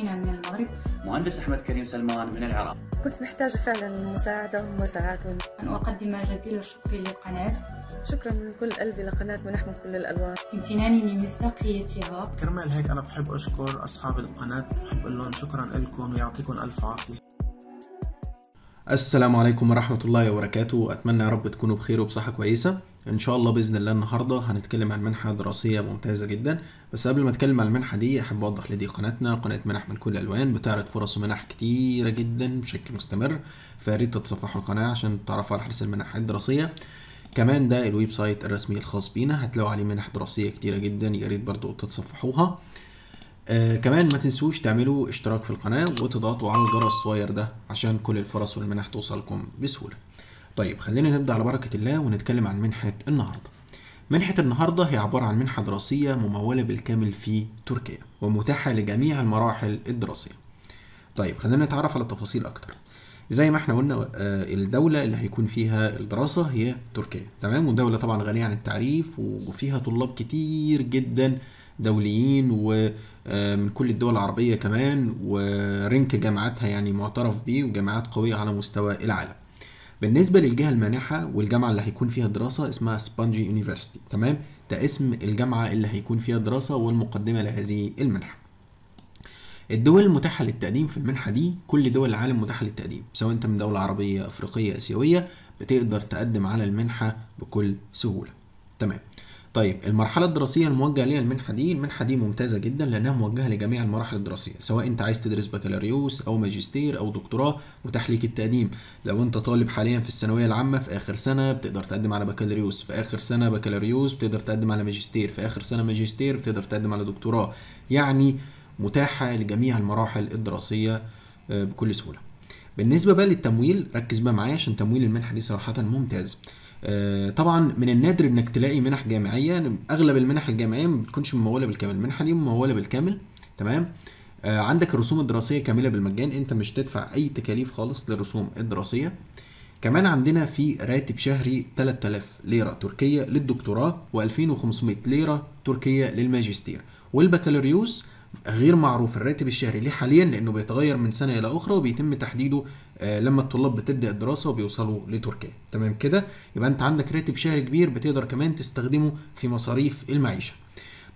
فينا من المغرب مهندس أحمد كريم سلمان من العراق كنت محتاجة فعلا مساعدة ومساعات أن أقدم جزيل الشكر للقناة شكرا من كل قلبي لقناة ملحمة كل الألوان امتناني لمصداقيتها كرمال هيك أنا بحب أشكر أصحاب القناة بحب أقول لهم شكرا لكم ويعطيكم ألف عافية السلام عليكم ورحمة الله وبركاته أتمنى يا رب تكونوا بخير وبصحة كويسة ان شاء الله باذن الله النهارده هنتكلم عن منحه دراسيه ممتازه جدا بس قبل ما اتكلم عن المنحه دي احب اوضح لدي قناتنا قناه منح من كل الالوان بتعرض فرص ومنح كتيره جدا بشكل مستمر فيا ريت تتصفحوا القناه عشان تعرفوا على حرص المنح الدراسيه كمان ده الويب سايت الرسمي الخاص بينا هتلاقوا عليه منح دراسيه كتيره جدا يا ريت برضو تتصفحوها آه كمان ما تنسوش تعملوا اشتراك في القناه وتضغطوا على الجرس الصغير ده عشان كل الفرص والمنح توصلكم بسهوله طيب خلينا نبدأ على بركة الله ونتكلم عن منحة النهاردة منحة النهاردة هي عبارة عن منحة دراسية ممولة بالكامل في تركيا ومتاحة لجميع المراحل الدراسية طيب خلينا نتعرف على التفاصيل أكتر زي ما احنا قلنا آه، الدولة اللي هيكون فيها الدراسة هي تركيا تمام ودولة طبعا غنية عن التعريف وفيها طلاب كتير جدا دوليين ومن آه، كل الدول العربية كمان ورنك جامعاتها يعني معترف بيه وجامعات قوية على مستوى العالم بالنسبه للجهه المانحه والجامعه اللي هيكون فيها دراسه اسمها سبانجي يونيفرسيتي تمام ده اسم الجامعه اللي هيكون فيها دراسه والمقدمه لهذه المنحه الدول المتاحة للتقديم في المنحة دي كل دول العالم متاحة للتقديم سواء انت من دولة عربية أفريقية آسيوية بتقدر تقدم على المنحة بكل سهولة تمام طيب المرحله الدراسيه الموجهه ليها المنحه دي المنحه دي ممتازه جدا لانها موجهه لجميع المراحل الدراسيه سواء انت عايز تدرس بكالوريوس او ماجستير او دكتوراه متاح ليك التقديم لو انت طالب حاليا في الثانويه العامه في اخر سنه بتقدر تقدم على بكالوريوس في اخر سنه بكالوريوس بتقدر تقدم على ماجستير في اخر سنه ماجستير بتقدر تقدم على دكتوراه يعني متاحه لجميع المراحل الدراسيه آه، بكل سهوله بالنسبه بقى للتمويل ركز بقى معايا عشان تمويل المنحه دي صراحه ممتاز آه، طبعا من النادر انك تلاقي منح جامعيه اغلب المنح الجامعيه ما بتكونش مموله بالكامل المنحه دي مموله بالكامل تمام آه، عندك الرسوم الدراسيه كامله بالمجان انت مش تدفع اي تكاليف خالص للرسوم الدراسيه كمان عندنا في راتب شهري 3000 ليره تركيه للدكتوراه و2500 ليره تركيه للماجستير والبكالوريوس غير معروف الراتب الشهري ليه حاليا لانه بيتغير من سنه الى اخرى وبيتم تحديده آه، لما الطلاب بتبدا الدراسه وبيوصلوا لتركيا تمام كده يبقى انت عندك راتب شهري كبير بتقدر كمان تستخدمه في مصاريف المعيشه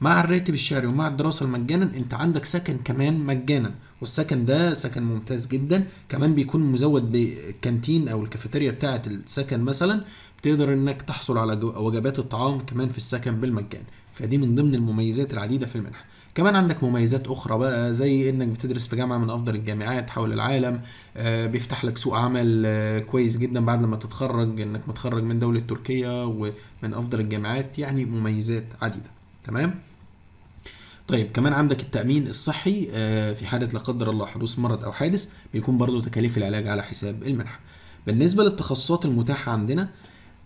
مع الراتب الشهري ومع الدراسة مجانا انت عندك سكن كمان مجانا والسكن ده سكن ممتاز جدا كمان بيكون مزود بالكانتين او الكافيتيريا بتاعة السكن مثلا بتقدر انك تحصل على وجبات الطعام كمان في السكن بالمجان فدي من ضمن المميزات العديدة في المنحة كمان عندك مميزات اخرى بقى زي انك بتدرس في جامعه من افضل الجامعات حول العالم آه، بيفتح لك سوق عمل آه، كويس جدا بعد لما تتخرج انك متخرج من دوله تركيا ومن افضل الجامعات يعني مميزات عديده تمام طيب كمان عندك التأمين الصحي آه، في حالة لا قدر الله حدوث مرض أو حادث بيكون برضو تكاليف العلاج على حساب المنحة. بالنسبة للتخصصات المتاحة عندنا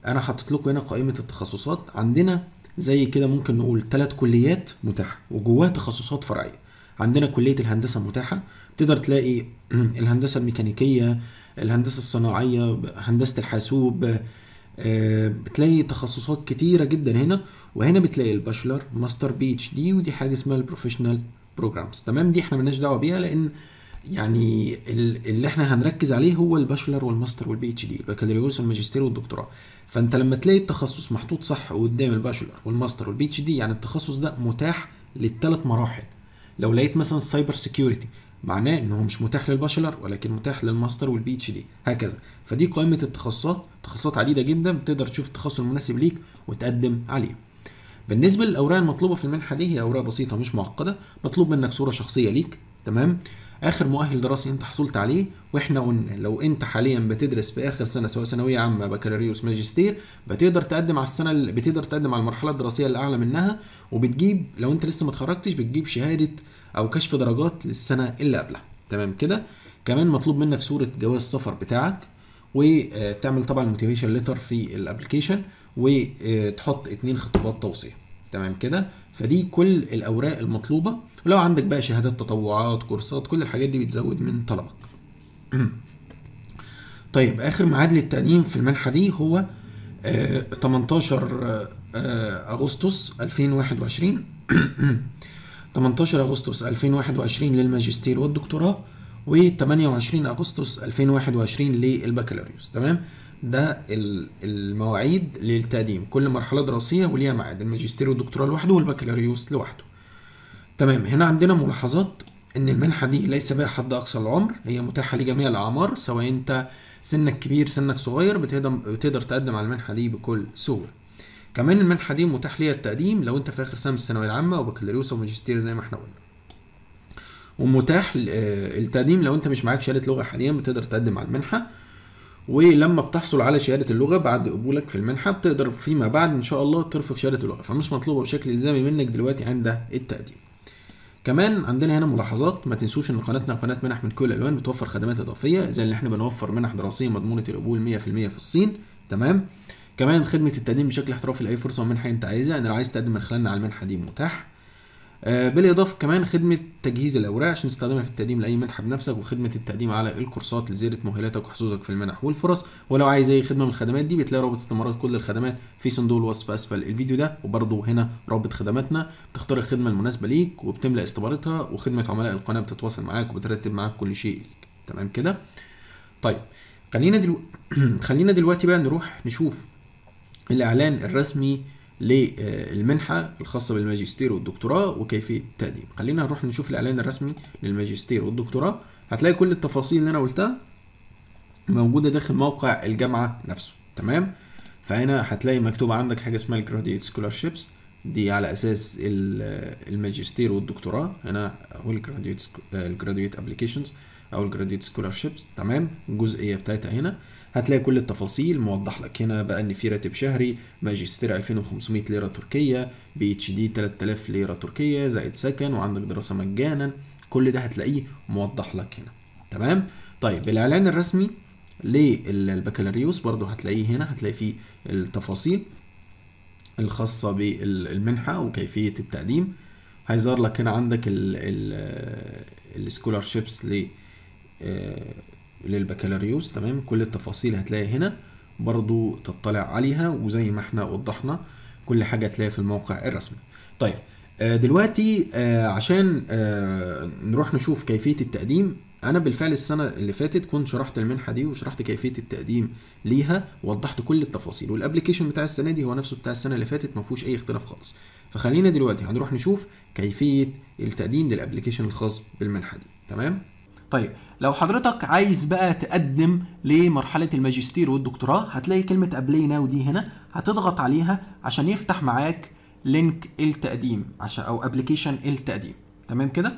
أنا حاطط لكم هنا قائمة التخصصات عندنا زي كده ممكن نقول ثلاث كليات متاحه وجواها تخصصات فرعيه عندنا كليه الهندسه متاحه تقدر تلاقي الهندسه الميكانيكيه الهندسه الصناعيه هندسه الحاسوب آه، بتلاقي تخصصات كتيره جدا هنا وهنا بتلاقي الباشلر ماستر بي اتش دي ودي حاجه اسمها البروفيشنال بروجرامز تمام دي احنا مالناش دعوه بيها لان يعني اللي احنا هنركز عليه هو الباشلر والماستر والبي اتش دي البكالوريوس والماجستير والدكتوراه فانت لما تلاقي التخصص محطوط صح قدام الباشلر والماستر والبي اتش دي يعني التخصص ده متاح للثلاث مراحل لو لقيت مثلا السايبر سيكيورتي معناه ان هو مش متاح للباشلر ولكن متاح للماستر والبي اتش دي هكذا فدي قائمه التخصصات تخصصات عديده جدا تقدر تشوف التخصص المناسب ليك وتقدم عليه بالنسبه للاوراق المطلوبه في المنحه دي هي اوراق بسيطه مش معقده مطلوب منك صوره شخصيه ليك تمام اخر مؤهل دراسي انت حصلت عليه واحنا قلنا لو انت حاليا بتدرس في اخر سنه سواء ثانويه عامه بكالوريوس ماجستير بتقدر تقدم على السنه اللي بتقدر تقدم على المرحله الدراسيه الاعلى منها وبتجيب لو انت لسه ما اتخرجتش بتجيب شهاده او كشف درجات للسنه اللي قبلها تمام كده كمان مطلوب منك صوره جواز السفر بتاعك وتعمل آه، طبعا الموتيفيشن ليتر في الابلكيشن وتحط آه، اثنين خطابات توصيه تمام كده فدي كل الاوراق المطلوبه ولو عندك بقى شهادات تطوعات كورسات كل الحاجات دي بتزود من طلبك طيب اخر ميعاد للتقديم في المنحه دي هو 18 آه، آه، اغسطس 2021 18 اغسطس 2021 للماجستير والدكتوراه و 28 اغسطس 2021 للبكالوريوس تمام ده المواعيد للتقديم كل مرحله دراسيه وليها ميعاد الماجستير والدكتوراه لوحده والبكالوريوس لوحده تمام هنا عندنا ملاحظات ان المنحه دي ليس بها حد اقصى العمر هي متاحه لجميع الاعمار سواء انت سنك كبير سنك صغير بتقدر تقدم على المنحه دي بكل سهوله كمان المنحه دي متاح ليها التقديم لو انت في اخر سنه من الثانويه العامه وبكالوريوس وماجستير او ماجستير زي ما احنا قلنا ومتاح آه، التقديم لو انت مش معاك شهاده لغه حاليا بتقدر تقدم على المنحه ولما بتحصل على شهاده اللغه بعد قبولك في المنحه بتقدر فيما بعد ان شاء الله ترفق شهاده اللغه فمش مطلوبه بشكل الزامي منك دلوقتي عند التقديم كمان عندنا هنا ملاحظات ما تنسوش ان قناتنا قناه منح من كل الالوان بتوفر خدمات اضافيه زي اللي احنا بنوفر منح دراسيه مضمونه القبول 100% في الصين تمام كمان خدمه التقديم بشكل احترافي لاي فرصه ومنحه انت عايزها انا لو عايز تقدم من خلالنا على المنحه دي متاح آه، بالاضافه كمان خدمه تجهيز الاوراق عشان تستخدمها في التقديم لاي منحه بنفسك وخدمه التقديم على الكورسات لزياده مؤهلاتك وحظوظك في المنح والفرص ولو عايز اي خدمه من الخدمات دي بتلاقي رابط استمارات كل الخدمات في صندوق الوصف اسفل الفيديو ده وبرده هنا رابط خدماتنا بتختار الخدمه المناسبه ليك وبتملى استمارتها وخدمه عملاء القناه بتتواصل معاك وبترتب معاك كل شيء تمام كده طيب خلينا دلوقتي خلينا دلوقتي بقى نروح نشوف الاعلان الرسمي للمنحة الخاصة بالماجستير والدكتوراه وكيفية التقديم خلينا نروح نشوف الإعلان الرسمي للماجستير والدكتوراه هتلاقي كل التفاصيل اللي أنا قلتها موجودة داخل موقع الجامعة نفسه تمام فهنا هتلاقي مكتوب عندك حاجة اسمها الجراديت سكولارشيبس دي على أساس الماجستير والدكتوراه هنا هو الجراديت ابلكيشنز أبليكيشنز أو الجراديت سكولارشيبس تمام الجزئية بتاعتها هنا هتلاقي كل التفاصيل موضح لك هنا بقى ان في راتب شهري ماجستير 2500 ليره تركيه بي اتش دي 3000 ليره تركيه زائد سكن وعندك دراسه مجانا كل ده هتلاقيه موضح لك هنا تمام طيب الاعلان الرسمي للبكالوريوس برضو هتلاقيه هنا هتلاقي فيه التفاصيل الخاصة بالمنحة وكيفية التقديم هيظهر لك هنا عندك السكولارشيبس ل آه للبكالوريوس تمام كل التفاصيل هتلاقي هنا برضو تطلع عليها وزي ما احنا وضحنا كل حاجة هتلاقيها في الموقع الرسمي طيب آه، دلوقتي آه، عشان آه، نروح نشوف كيفية التقديم انا بالفعل السنه اللي فاتت كنت شرحت المنحه دي وشرحت كيفيه التقديم ليها ووضحت كل التفاصيل والابلكيشن بتاع السنه دي هو نفسه بتاع السنه اللي فاتت ما فيهوش اي اختلاف خالص فخلينا دلوقتي هنروح نشوف كيفيه التقديم للابلكيشن الخاص بالمنحه دي تمام طيب لو حضرتك عايز بقى تقدم لمرحله الماجستير والدكتوراه هتلاقي كلمه ابلي ناو دي هنا هتضغط عليها عشان يفتح معاك لينك التقديم عشان او ابلكيشن التقديم تمام كده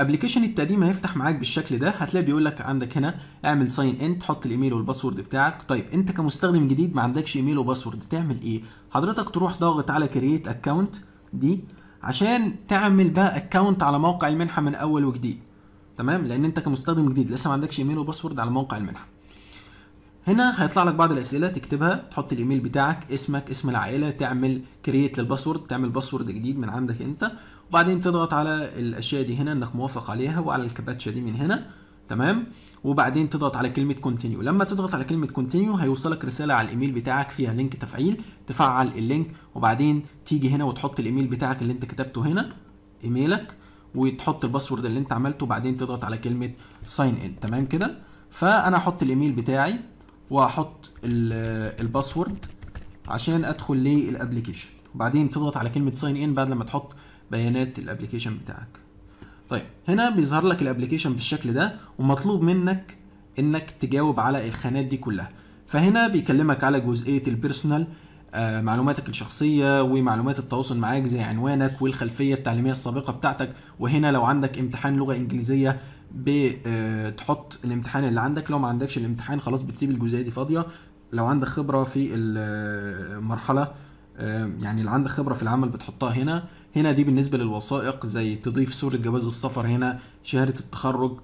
ابلكيشن آه، التقديم هيفتح معاك بالشكل ده هتلاقي بيقول لك عندك هنا اعمل ساين ان تحط الايميل والباسورد بتاعك طيب انت كمستخدم جديد ما عندكش ايميل وباسورد تعمل ايه حضرتك تروح ضاغط على كرييت اكونت دي عشان تعمل بقى اكونت على موقع المنحه من اول وجديد تمام لان انت كمستخدم جديد لسه ما عندكش ايميل وباسورد على موقع المنحه هنا هيطلع لك بعض الاسئله تكتبها تحط الايميل بتاعك اسمك اسم العائله تعمل كرييت للباسورد تعمل باسورد جديد من عندك انت وبعدين تضغط على الاشياء دي هنا انك موافق عليها وعلى الكباتشه دي من هنا تمام وبعدين تضغط على كلمه كونتينيو لما تضغط على كلمه كونتينيو هيوصلك رساله على الايميل بتاعك فيها لينك تفعيل تفعل اللينك وبعدين تيجي هنا وتحط الايميل بتاعك اللي انت كتبته هنا ايميلك وتحط الباسورد اللي انت عملته وبعدين تضغط على كلمه ساين ان تمام كده فانا هحط الايميل بتاعي واحط الباسورد عشان ادخل للابلكيشن وبعدين تضغط على كلمه ساين ان بعد لما تحط بيانات الابلكيشن بتاعك طيب هنا بيظهر لك الابلكيشن بالشكل ده ومطلوب منك انك تجاوب على الخانات دي كلها فهنا بيكلمك على جزئيه البيرسونال آه، معلوماتك الشخصية ومعلومات التواصل معاك زي عنوانك والخلفية التعليمية السابقة بتاعتك وهنا لو عندك امتحان لغة إنجليزية بتحط آه، الامتحان اللي عندك لو ما عندكش الامتحان خلاص بتسيب الجزئية دي فاضية لو عندك خبرة في المرحلة آه، يعني اللي عندك خبرة في العمل بتحطها هنا هنا دي بالنسبة للوثائق زي تضيف صورة جواز السفر هنا شهادة التخرج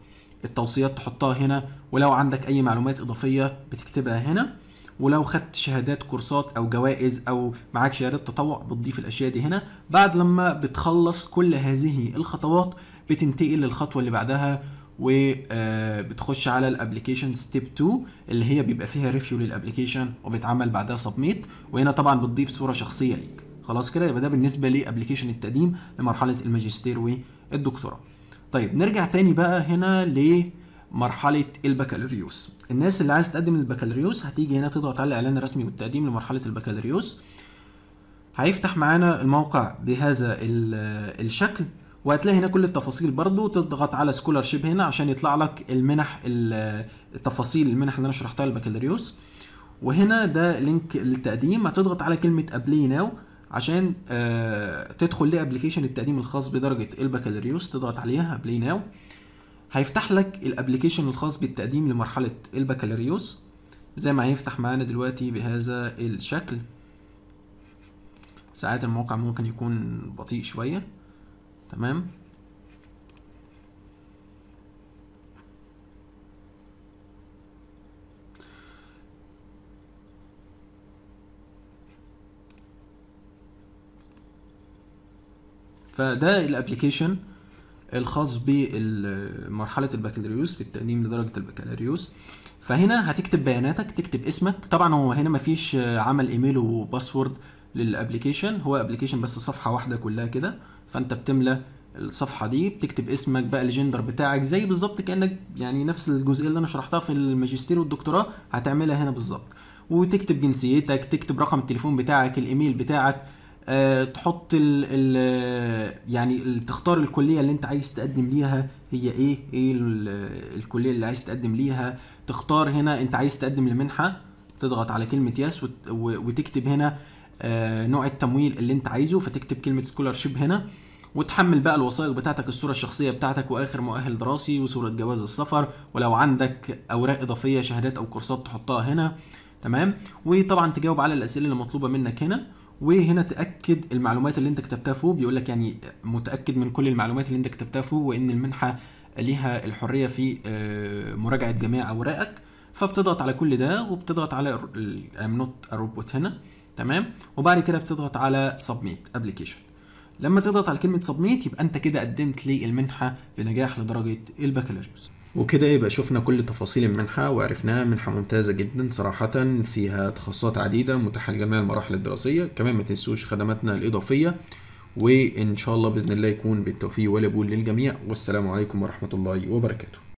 التوصيات تحطها هنا ولو عندك أي معلومات إضافية بتكتبها هنا ولو خدت شهادات كورسات او جوائز او معاك شهادات تطوع بتضيف الاشياء دي هنا بعد لما بتخلص كل هذه الخطوات بتنتقل للخطوه اللي بعدها وبتخش آه، على الابلكيشن ستيب 2 اللي هي بيبقى فيها ريفيو للابلكيشن وبيتعمل بعدها سبميت وهنا طبعا بتضيف صوره شخصيه ليك خلاص كده يبقى ده بالنسبه لابلكيشن التقديم لمرحله الماجستير والدكتوراه طيب نرجع تاني بقى هنا ل مرحله البكالوريوس الناس اللي عايز تقدم للبكالوريوس هتيجي هنا تضغط على الاعلان الرسمي والتقديم لمرحله البكالوريوس هيفتح معانا الموقع بهذا الشكل وهتلاقي هنا كل التفاصيل برضو تضغط على سكولارشيب هنا عشان يطلع لك المنح التفاصيل المنح اللي انا شرحتها للبكالوريوس وهنا ده لينك للتقديم هتضغط على كلمه ابلي ناو عشان آه، تدخل لابلكيشن التقديم الخاص بدرجه البكالوريوس تضغط عليها ابلي ناو هيفتح لك الابلكيشن الخاص بالتقديم لمرحله البكالوريوس زي ما هيفتح معانا دلوقتي بهذا الشكل ساعات الموقع ممكن يكون بطيء شويه تمام فده الابلكيشن الخاص بمرحله البكالوريوس في التقديم لدرجه البكالوريوس فهنا هتكتب بياناتك تكتب اسمك طبعا هو هنا مفيش عمل ايميل وباسورد للابلكيشن هو ابلكيشن بس صفحه واحده كلها كده فانت بتملى الصفحه دي بتكتب اسمك بقى الجندر بتاعك زي بالظبط كانك يعني نفس الجزئيه اللي انا شرحتها في الماجستير والدكتوراه هتعملها هنا بالظبط وتكتب جنسيتك تكتب رقم التليفون بتاعك الايميل بتاعك آه، تحط ال ال يعني تختار الكليه اللي انت عايز تقدم ليها هي ايه ايه الكليه اللي عايز تقدم ليها تختار هنا انت عايز تقدم لمنحه تضغط على كلمه يس وتكتب هنا آه، نوع التمويل اللي انت عايزه فتكتب كلمه سكولارشيب هنا وتحمل بقى الوثائق بتاعتك الصوره الشخصيه بتاعتك واخر مؤهل دراسي وصوره جواز السفر ولو عندك اوراق اضافيه شهادات او كورسات تحطها هنا تمام وطبعا تجاوب على الاسئله اللي مطلوبه منك هنا وهنا تاكد المعلومات اللي انت كتبتها فوق بيقول لك يعني متاكد من كل المعلومات اللي انت كتبتها فوق وان المنحه ليها الحريه في آه، مراجعه جميع اوراقك فبتضغط على كل ده وبتضغط على ام نوت روبوت هنا تمام وبعد كده بتضغط على سبميت ابلكيشن لما تضغط على كلمه سبميت يبقى انت كده قدمت للمنحه بنجاح لدرجه البكالوريوس وكده يبقى شفنا كل تفاصيل المنحة وعرفناها منحة ممتازة جدا صراحة فيها تخصصات عديدة متاحة لجميع المراحل الدراسية كمان ما تنسوش خدماتنا الإضافية وإن شاء الله بإذن الله يكون بالتوفيق والقبول للجميع والسلام عليكم ورحمة الله وبركاته